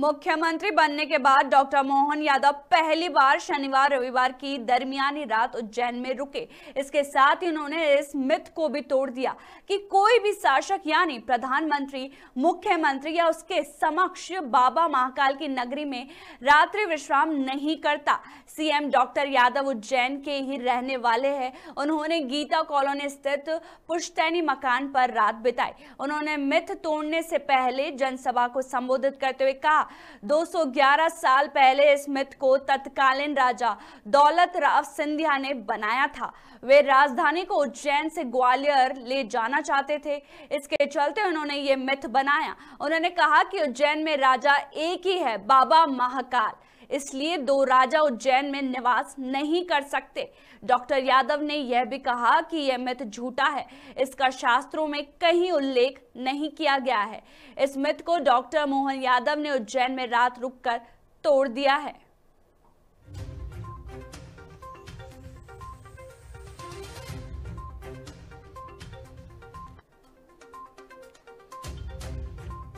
मुख्यमंत्री बनने के बाद डॉक्टर मोहन यादव पहली बार शनिवार रविवार की दरमियानी रात उज्जैन में रुके इसके साथ ही उन्होंने इस मिथ को भी तोड़ दिया कि कोई भी शासक यानी प्रधानमंत्री मुख्यमंत्री या उसके समक्ष बाबा महाकाल की नगरी में रात्रि विश्राम नहीं करता सीएम डॉक्टर यादव उज्जैन के ही रहने वाले है उन्होंने गीता कॉलोनी स्थित पुश्तैनी मकान पर रात बिताई उन्होंने मिथ तोड़ने से पहले जनसभा को संबोधित करते हुए कहा 211 साल पहले इस मिथ को तत्कालीन राजा दौलत राव सिंधिया ने बनाया था वे राजधानी को उज्जैन से ग्वालियर ले जाना चाहते थे इसके चलते उन्होंने ये मिथ बनाया उन्होंने कहा कि उज्जैन में राजा एक ही है बाबा महाकाल इसलिए दो राजा उज्जैन में निवास नहीं कर सकते डॉक्टर यादव ने यह भी कहा कि यह मिथ झूठा है इसका शास्त्रों में कहीं उल्लेख नहीं किया गया है इस मिथ को डॉक्टर मोहन यादव ने उज्जैन में रात रुककर तोड़ दिया है